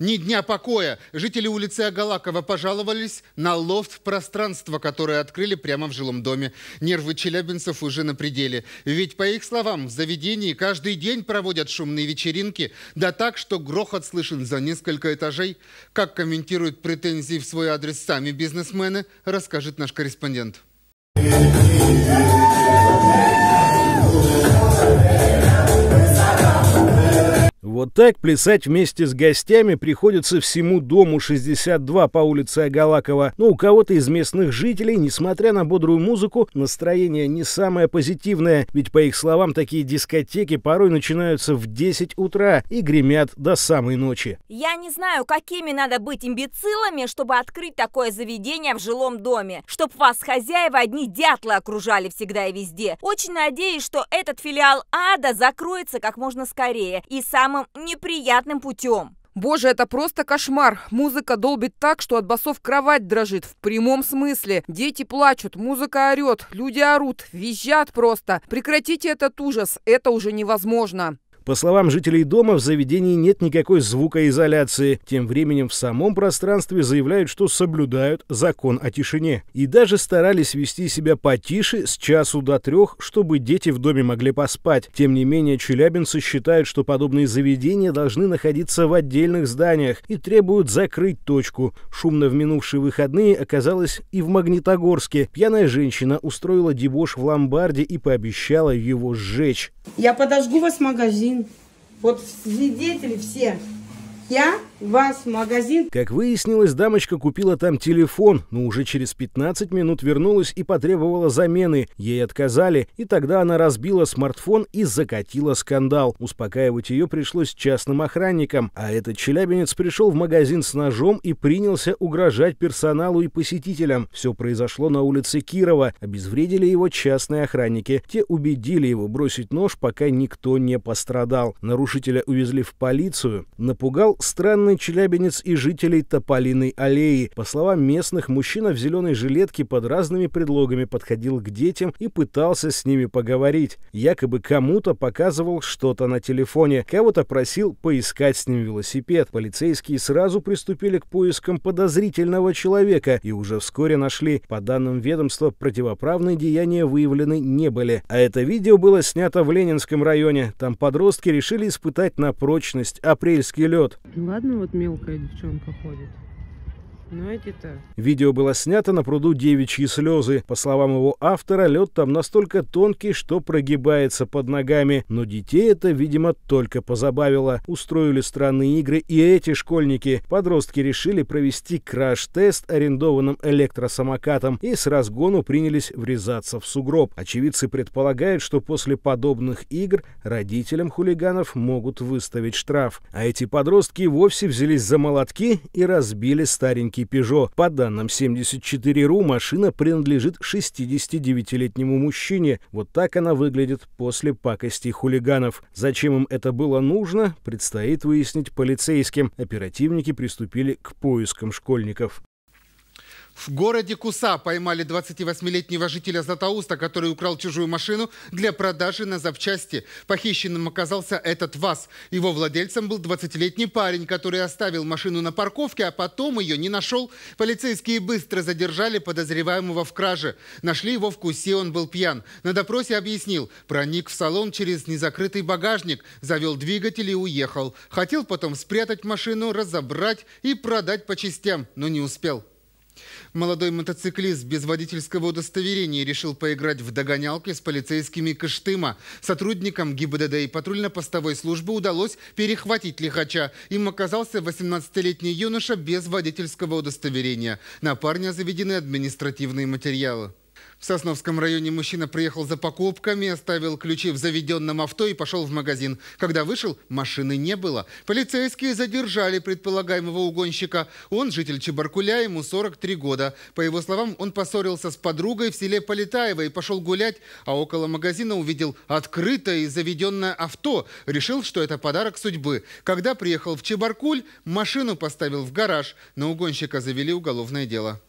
ни дня покоя. Жители улицы Агалакова пожаловались на лофт пространства, которое открыли прямо в жилом доме. Нервы челябинцев уже на пределе. Ведь, по их словам, в заведении каждый день проводят шумные вечеринки, да так, что грохот слышен за несколько этажей. Как комментируют претензии в свой адрес сами бизнесмены, расскажет наш корреспондент. Yeah. Вот так плясать вместе с гостями приходится всему дому 62 по улице Агалакова, но у кого-то из местных жителей, несмотря на бодрую музыку, настроение не самое позитивное, ведь, по их словам, такие дискотеки порой начинаются в 10 утра и гремят до самой ночи. Я не знаю, какими надо быть имбецилами, чтобы открыть такое заведение в жилом доме, чтоб вас хозяева одни дятлы окружали всегда и везде. Очень надеюсь, что этот филиал ада закроется как можно скорее и самым неприятным путем. Боже, это просто кошмар. Музыка долбит так, что от басов кровать дрожит. В прямом смысле. Дети плачут, музыка орет, люди орут, визжат просто. Прекратите этот ужас, это уже невозможно. По словам жителей дома, в заведении нет никакой звукоизоляции. Тем временем в самом пространстве заявляют, что соблюдают закон о тишине. И даже старались вести себя потише с часу до трех, чтобы дети в доме могли поспать. Тем не менее, челябинцы считают, что подобные заведения должны находиться в отдельных зданиях и требуют закрыть точку. Шумно в минувшие выходные оказалось и в Магнитогорске. Пьяная женщина устроила дебош в ломбарде и пообещала его сжечь. Я подожгу вас магазин. Вот свидетели все. Я вас магазин. Как выяснилось, дамочка купила там телефон, но уже через 15 минут вернулась и потребовала замены. Ей отказали, и тогда она разбила смартфон и закатила скандал. Успокаивать ее пришлось частным охранникам, а этот челябинец пришел в магазин с ножом и принялся угрожать персоналу и посетителям. Все произошло на улице Кирова. Обезвредили его частные охранники. Те убедили его бросить нож, пока никто не пострадал. Нарушителя увезли в полицию. Напугал странный местный челябинец и жителей Тополиной аллеи. По словам местных, мужчина в зеленой жилетке под разными предлогами подходил к детям и пытался с ними поговорить. Якобы кому-то показывал что-то на телефоне, кого-то просил поискать с ним велосипед. Полицейские сразу приступили к поискам подозрительного человека и уже вскоре нашли. По данным ведомства, противоправные деяния выявлены не были. А это видео было снято в Ленинском районе. Там подростки решили испытать на прочность апрельский лед. Ладно, вот мелкая девчонка ходит. Ну, а Видео было снято на пруду девичьи слезы. По словам его автора, лед там настолько тонкий, что прогибается под ногами. Но детей это, видимо, только позабавило. Устроили странные игры и эти школьники. Подростки решили провести краш-тест арендованным электросамокатом и с разгону принялись врезаться в сугроб. Очевидцы предполагают, что после подобных игр родителям хулиганов могут выставить штраф. А эти подростки вовсе взялись за молотки и разбили старенький марки Peugeot. По данным 74.ru, машина принадлежит 69-летнему мужчине. Вот так она выглядит после пакости хулиганов. Зачем им это было нужно, предстоит выяснить полицейским. Оперативники приступили к поискам школьников. В городе Куса поймали 28-летнего жителя Златоуста, который украл чужую машину для продажи на запчасти. Похищенным оказался этот ВАЗ. Его владельцем был 20-летний парень, который оставил машину на парковке, а потом ее не нашел. Полицейские быстро задержали подозреваемого в краже. Нашли его в Кусе, он был пьян. На допросе объяснил, проник в салон через незакрытый багажник, завел двигатель и уехал. Хотел потом спрятать машину, разобрать и продать по частям, но не успел. Молодой мотоциклист без водительского удостоверения решил поиграть в догонялки с полицейскими Кыштыма. Сотрудникам ГИБДД и патрульно-постовой службы удалось перехватить лихача. Им оказался 18-летний юноша без водительского удостоверения. На парня заведены административные материалы. В Сосновском районе мужчина приехал за покупками, оставил ключи в заведенном авто и пошел в магазин. Когда вышел, машины не было. Полицейские задержали предполагаемого угонщика. Он житель Чебаркуля, ему 43 года. По его словам, он поссорился с подругой в селе Полетаево и пошел гулять, а около магазина увидел открытое и заведенное авто. Решил, что это подарок судьбы. Когда приехал в Чебаркуль, машину поставил в гараж. На угонщика завели уголовное дело.